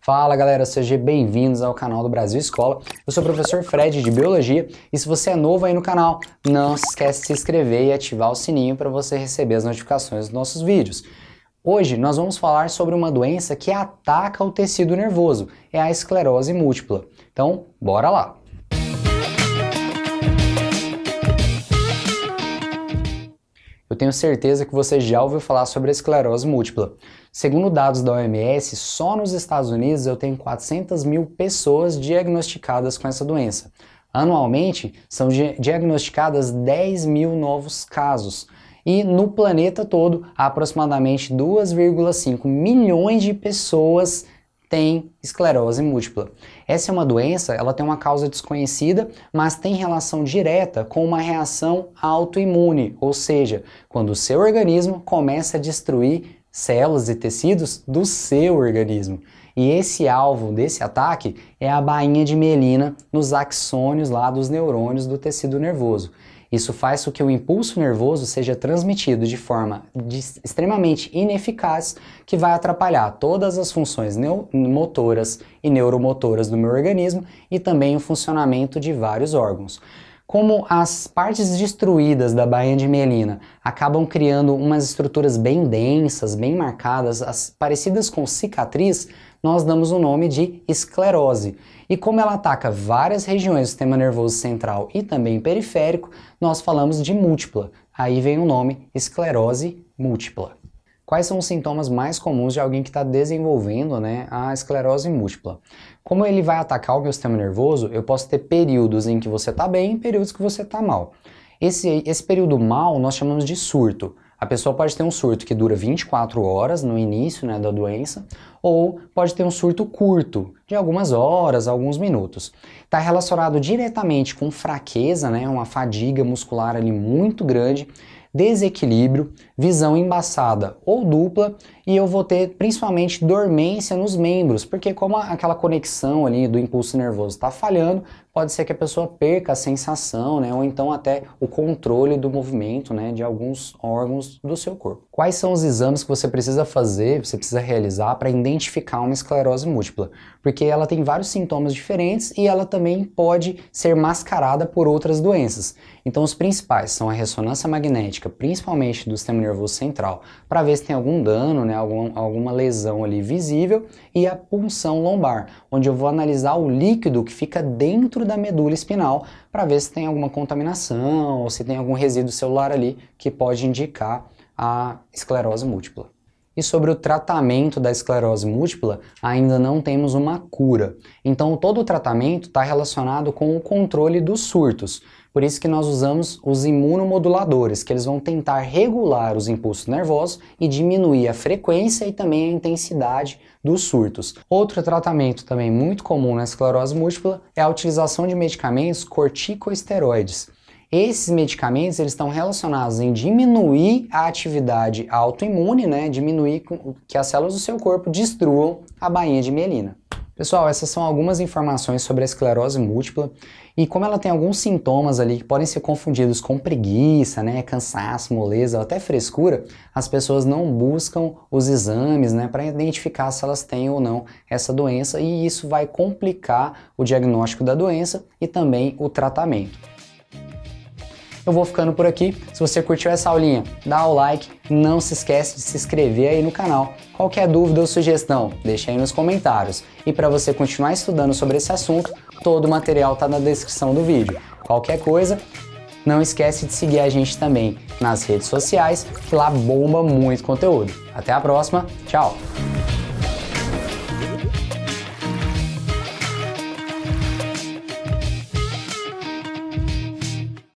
Fala galera, sejam bem-vindos ao canal do Brasil Escola. Eu sou o professor Fred de Biologia e se você é novo aí no canal, não se esquece de se inscrever e ativar o sininho para você receber as notificações dos nossos vídeos. Hoje nós vamos falar sobre uma doença que ataca o tecido nervoso, é a esclerose múltipla. Então, bora lá! Eu tenho certeza que você já ouviu falar sobre a esclerose múltipla. Segundo dados da OMS, só nos Estados Unidos eu tenho 400 mil pessoas diagnosticadas com essa doença. Anualmente são diagnosticadas 10 mil novos casos. E no planeta todo, aproximadamente 2,5 milhões de pessoas têm esclerose múltipla. Essa é uma doença, ela tem uma causa desconhecida, mas tem relação direta com uma reação autoimune, ou seja, quando o seu organismo começa a destruir células e tecidos do seu organismo. E esse alvo desse ataque é a bainha de mielina nos axônios lá dos neurônios do tecido nervoso. Isso faz com que o impulso nervoso seja transmitido de forma de extremamente ineficaz, que vai atrapalhar todas as funções motoras e neuromotoras do meu organismo e também o funcionamento de vários órgãos como as partes destruídas da Baía de Melina acabam criando umas estruturas bem densas, bem marcadas, as, parecidas com cicatriz, nós damos o nome de esclerose. E como ela ataca várias regiões do sistema nervoso central e também periférico, nós falamos de múltipla. Aí vem o nome esclerose múltipla. Quais são os sintomas mais comuns de alguém que está desenvolvendo né, a esclerose múltipla? Como ele vai atacar o meu sistema nervoso, eu posso ter períodos em que você está bem e períodos que você está mal. Esse, esse período mal nós chamamos de surto. A pessoa pode ter um surto que dura 24 horas no início né, da doença, ou pode ter um surto curto, de algumas horas, alguns minutos. Está relacionado diretamente com fraqueza, né, uma fadiga muscular ali muito grande, desequilíbrio, visão embaçada ou dupla e eu vou ter principalmente dormência nos membros, porque como aquela conexão ali do impulso nervoso está falhando, pode ser que a pessoa perca a sensação, né, ou então até o controle do movimento, né, de alguns órgãos do seu corpo. Quais são os exames que você precisa fazer, você precisa realizar para identificar uma esclerose múltipla? Porque ela tem vários sintomas diferentes e ela também pode ser mascarada por outras doenças. Então os principais são a ressonância magnética analítica, principalmente do sistema nervoso central, para ver se tem algum dano, né, algum, alguma lesão ali visível, e a punção lombar, onde eu vou analisar o líquido que fica dentro da medula espinal para ver se tem alguma contaminação ou se tem algum resíduo celular ali que pode indicar a esclerose múltipla. E sobre o tratamento da esclerose múltipla, ainda não temos uma cura. Então, todo o tratamento está relacionado com o controle dos surtos. Por isso que nós usamos os imunomoduladores, que eles vão tentar regular os impulsos nervosos e diminuir a frequência e também a intensidade dos surtos. Outro tratamento também muito comum na esclerose múltipla é a utilização de medicamentos corticoesteroides. Esses medicamentos eles estão relacionados em diminuir a atividade autoimune, né? Diminuir que as células do seu corpo destruam a bainha de mielina. Pessoal, essas são algumas informações sobre a esclerose múltipla e como ela tem alguns sintomas ali que podem ser confundidos com preguiça, né, cansaço, moleza, ou até frescura, as pessoas não buscam os exames, né, para identificar se elas têm ou não essa doença e isso vai complicar o diagnóstico da doença e também o tratamento eu vou ficando por aqui. Se você curtiu essa aulinha, dá o like, não se esquece de se inscrever aí no canal. Qualquer dúvida ou sugestão, deixa aí nos comentários. E para você continuar estudando sobre esse assunto, todo o material está na descrição do vídeo. Qualquer coisa, não esquece de seguir a gente também nas redes sociais, que lá bomba muito conteúdo. Até a próxima, tchau!